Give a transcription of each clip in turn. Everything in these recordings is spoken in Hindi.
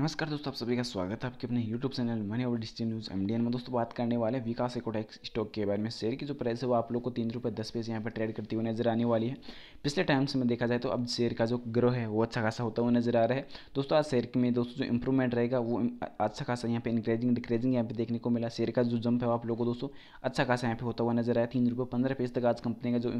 नमस्कार दोस्तों आप सभी का स्वागत है आपके अपने YouTube चैनल मनी और डिजिटल न्यूज़ एमडीएन में दोस्तों बात करने वाले हैं विकास एकोटेक्स स्टॉक के बारे में शेयर की जो प्राइस है वो आप लोग को तीन रुपये दस पैसे यहाँ पर ट्रेड करती हुई नजर आने वाली है पिछले टाइम से में देखा जाए तो अब शेयर का जो ग्रो है वो अच्छा खासा होता हुआ नजर आ रहा है दोस्तों आज शेयर में दोस्तों जो इंप्रूवमेंट रहेगा वो अच्छा खासा यहाँ पे इंक्रेजिंग डिक्रेजिंग यहाँ पे देखने को मिला शेयर का जो जंप है वो आप लोग को दोस्तों अच्छा खासा यहाँ पे होता हुआ नजर आया तीन रुपये पंद्रह पैसे तक आज कंपनी का जो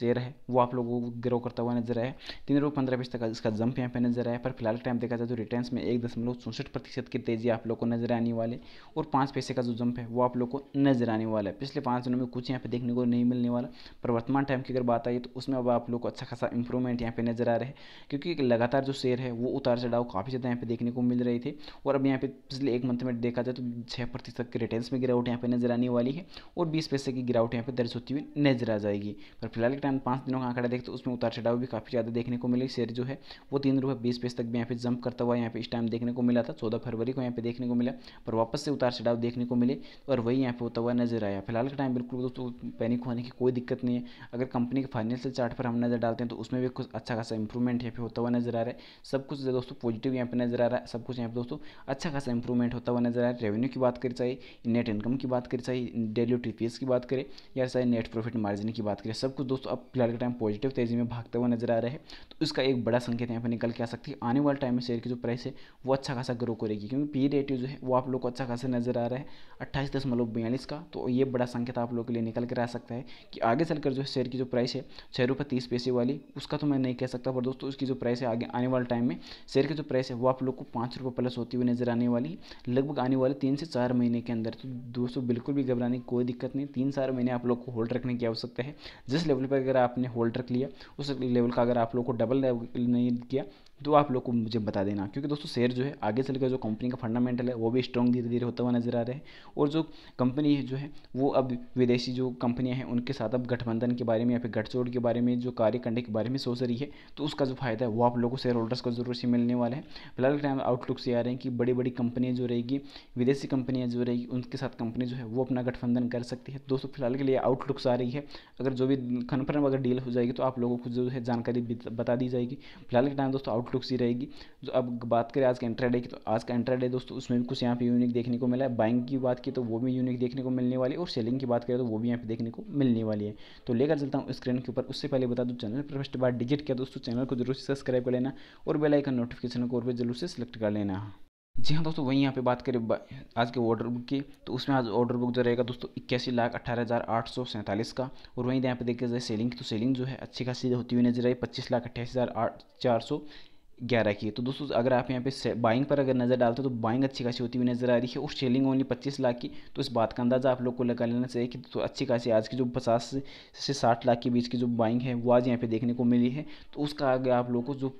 शेयर है वो आप लोगों को ग्रो करता हुआ नजर आया तीन रुपये पंद्रह पैसे तक इसका जंप यहाँ पे नजर आया पर फिलहाल टाइम देखा जाए तो रिटर्न में एक दशमलव चौंसठ प्रतिशत की तेज़ी आप लोग को नजर आने वाले और पाँच पैसे का जो जंप है वो आप लोग को नजर आने वाला है पिछले पाँच दिनों में कुछ यहाँ पे देखने को नहीं मिलने वाला पर वर्तमान टाइम की अगर बात आई तो उसमें अब आप लोग को अच्छा खासा इंप्रूवमेंट यहाँ पर नजर आ रहा है क्योंकि लगातार जो शेयर है वो उतार चढ़ाव काफ़ी ज़्यादा यहाँ पर देखने को मिल रही थी और अब यहाँ पर पिछले एक मंथ में देखा जाए तो छः प्रतिशत के रिटर्न में गिरावट यहाँ पर नजर आने वाली है और बीस पैसे की गिरावट यहाँ पर दर्ज होती हुई नजर आ जाएगी पर फिलहाल के टाइम पाँच दिनों का आंकड़ा देखते तो उसमें उतार चढ़ाव भी काफ़ी ज़्यादा देखने को मिले शेयर जो है वो तीन रुपये बीस पैसे तक भी यहाँ पे जंप करता हुआ यहाँ पे इस टाइम टाइम देखने को मिला था चौदह फरवरी को यहाँ पे देखने को मिला पर वापस से उतार चढ़ाव देखने को मिले और वही यहाँ पे होता हुआ नजर आया फिलहाल का टाइम बिल्कुल दोस्तों पैनिक होने की कोई दिक्कत नहीं है अगर कंपनी के फाइनेंशियल चार्ट पर हम नज़र डालते हैं तो उसमें भी कुछ अच्छा खासा इंप्रूवमेंट यहाँ पे होता हुआ नजर आ रहा है सब कुछ दोस्तों पॉजिटिव यहाँ पे नजर आ रहा है सब कुछ यहाँ पे दोस्तों अच्छा खासा इंप्रूवमेंट होता हुआ नजर आ रहा है रेवेन्यू की बात करें चाहे नेट इनकम की बात करें चाहे डेली टी की बात करें या चाहे नेट प्रॉफिट मार्जिन की बात करें सब कुछ दोस्तों अब फिलहाल के टाइम पॉजिटिव तेजी में भागता हुआ नजर आ रहा है तो इसका एक बड़ा संकेत यहाँ पर निकल के आ सकती है आने वाले टाइम में शेयर की जो प्राइस है वो अच्छा खासा ग्रो करेगी क्योंकि पी रेटियो जो है वो आप लोग को अच्छा खासा नज़र आ रहा है अट्ठाईस दशमलव बयालीस का तो ये बड़ा संकेत आप लोग के लिए निकल कर आ सकता है कि आगे चलकर जो है शेयर की जो प्राइस है छः रुपये तीस पैसे वाली उसका तो मैं नहीं कह सकता पर दोस्तों उसकी जो प्राइस है आगे आने वाले टाइम में शेयर की जो प्राइस है वो आप लोग को पाँच रुपये प्लस होती हुई नज़र आने वाली लगभग आने वाले तीन से चार महीने के अंदर तो दोस्तों बिल्कुल भी घबराने की कोई दिक्कत नहीं तीन चार महीने आप लोग को होल्ड रखने की आवश्यकता है जिस लेवल पर अगर आपने होल्ड रख लिया उस लेवल का अगर आप लोग को डबल नहीं किया तो आप लोग को मुझे बता देना क्योंकि दोस्तों शेयर जो है आगे चलकर जो कंपनी का फंडामेंटल है वो भी स्ट्रॉन्ग धीरे धीरे होता हुआ नजर आ रहा है और जो कंपनी जो है वो अब विदेशी जो कंपनियाँ हैं उनके साथ अब गठबंधन के बारे में या फिर गठजोड़ के बारे में जो कार्य करने के बारे में सोच रही है तो उसका जो फायदा है वो आप लोगों को शेयर होल्डर्स को जरूर से मिलने वाला है फिलहाल टाइम आउटलुक से आ रहे हैं कि बड़ी बड़ी कंपनियाँ जो रहेगी विदेशी कंपनियाँ जो रहेगी उनके साथ कंपनी जो है वो अपना गठबंधन कर सकती है दोस्तों फिलहाल के लिए आउटलुक्स आ रही है अगर जो भी कन्फर्म अगर डील हो जाएगी तो आप लोगों को जो है जानकारी बता दी जाएगी फिलहाल के टाइम दोस्तों आउटलुक्स ही रहेगी जो अब बात करें आज का इंट्राडे की तो आज का इंट्राडे दोस्तों उसमें भी कुछ यहाँ पे यूनिक देखने को मिला है बाइंग की बात की तो वो भी यूनिक देखने को मिलने वाली है और सेलिंग की बात करें तो वो भी यहाँ पे देखने को मिलने वाली है तो लेकर चलता हूँ स्क्रीन के ऊपर उससे पहले बता दो चैनल पर फर्स्ट बार डिजिट किया दोस्तों चैनल को जरूर से सब्सक्राइब कर लेना और बेलाइकन नोटिफिकेशन को और भी जरूर से सिलेक्ट कर लेना जी हाँ दोस्तों वहीं यहाँ पे बात करें आज के ऑर्डर बुक की तो उसमें आज ऑर्डर बुक जो रहेगा दोस्तों इक्यासी लाख अट्ठारह हज़ार आठ सौ सैंतालीस का और वहीं यहाँ पे देखा जाए सेलिंग की तो सेलिंग जो है अच्छी खासी होती हुई नजर आई पच्चीस लाख अट्ठाईस हज़ार आठ चार सौ ग्यारह की है तो दोस्तों अगर आप यहाँ पे बाइंग पर अगर नज़र डालते हो तो बाइंग अच्छी खासी होती हुई नज़र आ रही है और सेलिंग ओनली पच्चीस लाख की तो इस बात का अंदाज़ा आप लोग को लगा लेना चाहिए कि तो अच्छी खासी आज की जो पचास से साठ लाख के बीच की जो बाइंग है वो आज यहाँ पे देखने को मिली है तो उसका आगे आप लोग को जो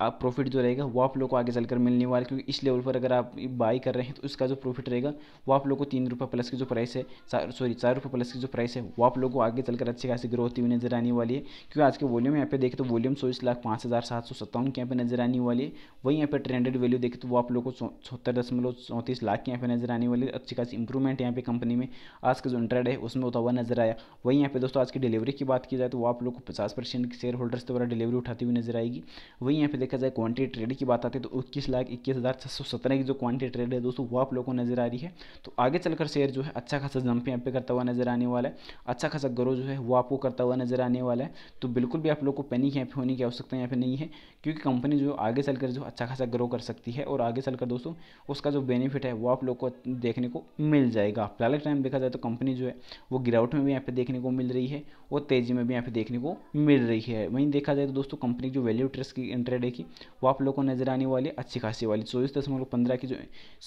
आप प्रॉफिट जो रहेगा वो आप लोग को आगे चलकर मिलने वाला क्योंकि इस लेवल पर अगर आप बाई कर रहे हैं तो उसका जो प्रॉफिट रहेगा वो आप लोग को तीन रुपये प्लस की जो प्राइस है सॉरी चार रुपये प्लस की जो प्राइस है वो आप लोग को आगे चलकर अच्छी खासी ग्रोथ हुई नजर आने वाली है क्योंकि आज के वॉल्यूम यहाँ पे देखें तो वॉल्यूम चौबीस लाख पाँच हज़ार सात सौ सत्तावन के यहाँ पे नजर आने वाली है वहीं यहाँ पे ट्रेंडेड वैल्यू देखें तो वो आप लोग को छहत्तर दशमलव चौंतीस लाख के यहाँ पर नजर आने वाली है अच्छी खासी इंप्रूवमेंट यहाँ पे कंपनी में आज का जो इंटरेड है उसमें होता हुआ नजर आया वहीं यहाँ पे दोस्तों आज की डिलीवरी की बात की जाए तो वो आप लोग को पचास परसेंट शेयर होल्डर्स द्वारा डिलीवरी उठाती हुई नजर आएगी वहीं यहाँ पे देखा जाए क्वांटिटी ट्रेड की बात आती है तो इक्कीस लाख इक्कीस हज़ार छः सौ सत्रह की जो क्वांटिटी ट्रेड है दोस्तों वो आप लोगों को नजर आ रही है तो आगे चलकर शेयर जो है अच्छा खासा जंप यहाँ पे करता हुआ नजर आने वाला है अच्छा खासा ग्रो जो है वो आपको करता हुआ नजर आने वाला है तो बिल्कुल भी आप लोग को पैनिक यहाँ पे होने की आवश्यकता यहाँ पे नहीं है क्योंकि कंपनी जो आगे चलकर जो अच्छा खासा ग्रो कर सकती है और आगे चलकर दोस्तों उसका जो बेनिफिट है वो आप लोग को देखने को मिल जाएगा फिलहाल टाइम देखा जाए तो कंपनी जो है वो गिरावट में भी यहाँ पे देखने को मिल रही है और तेजी में भी यहाँ पे देखने को मिल रही है वहीं देखा जाए तो दोस्तों कंपनी जो वैल्यू ट्रेस की इंटरेस्ट सैटरडे की वो आप लोगों को नजर आने वाली अच्छी खासी वाली चौबीस दशमलव पंद्रह की जो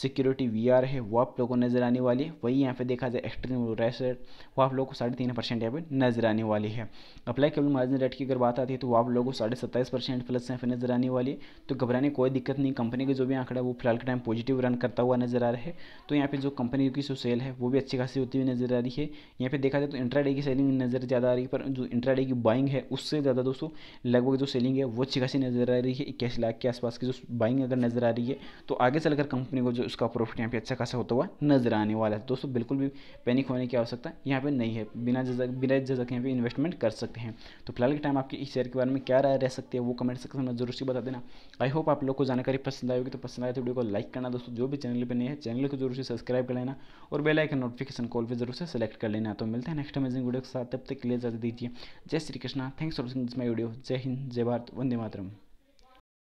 सिक्योरिटी वी आर है वो आप लोगों को नजर आने वाली है वही यहाँ पे देखा जाए एक्सट्रीम रेस रेट वो आप लोगों को साढ़े तीन परसेंट यहाँ पर नजर आने वाली है अप्लाई केबल मार्जिन रेट की अगर बात आती है तो वो आप लोगों को साढ़े सत्ताईस परसेंट प्लस यहाँ पर नजर आने वाली है तो घबराने कोई दिक्कत नहीं कंपनी का जो भी आंकड़ा वो फिलहाल के टाइम पॉजिटिव रन करता हुआ नजर आ रहा है तो यहाँ पे जो कंपनी की जो सेल है वो भी अच्छी खासी होती हुई नजर आ रही है यहाँ पे देखा जाए तो इंट्राडे की सेलिंग नजर ज़्यादा आ रही है पर जो इंट्राडे की बाइंग है उससे ज़्यादा दोस्तों लगभग जो सेलिंग है वो अच्छी खासी नजर नज़र आ रही है इक्यासी लाख के आसपास की जो बाइंग अगर नज़र आ रही है तो आगे चलकर कंपनी को जो उसका प्रॉफिट यहाँ पे अच्छा खासा होता हुआ नज़र आने वाला है दोस्तों बिल्कुल भी पैनिक होने की आवश्यकता यहाँ पर नहीं है बिना जजक बिना जजक यहाँ पर इन्वेस्टमेंट कर सकते हैं तो फिलहाल के टाइम आपके इस शेयर के बारे में क्या राय रह सकती है वो कमेंट सेक्शन में जरूर से बता देना आई होप आप लोग को जानकारी पसंद आएगी तो पसंद आए तो वीडियो को लाइक करना दोस्तों जो भी चैनल पर नहीं है चैनल को जरूर से सब्सक्राइब कर लेना और बेलाइक नोटिफिकेशन कॉल पर जरूर से सेलेक्ट कर लेना तो मिलते हैं नेक्स्ट अमेजिंग वीडियो के साथ तब तक के लिए दीजिए जय Shri Krishna thanks for watching this my video जय हिंद जय भारत वंदे मातरम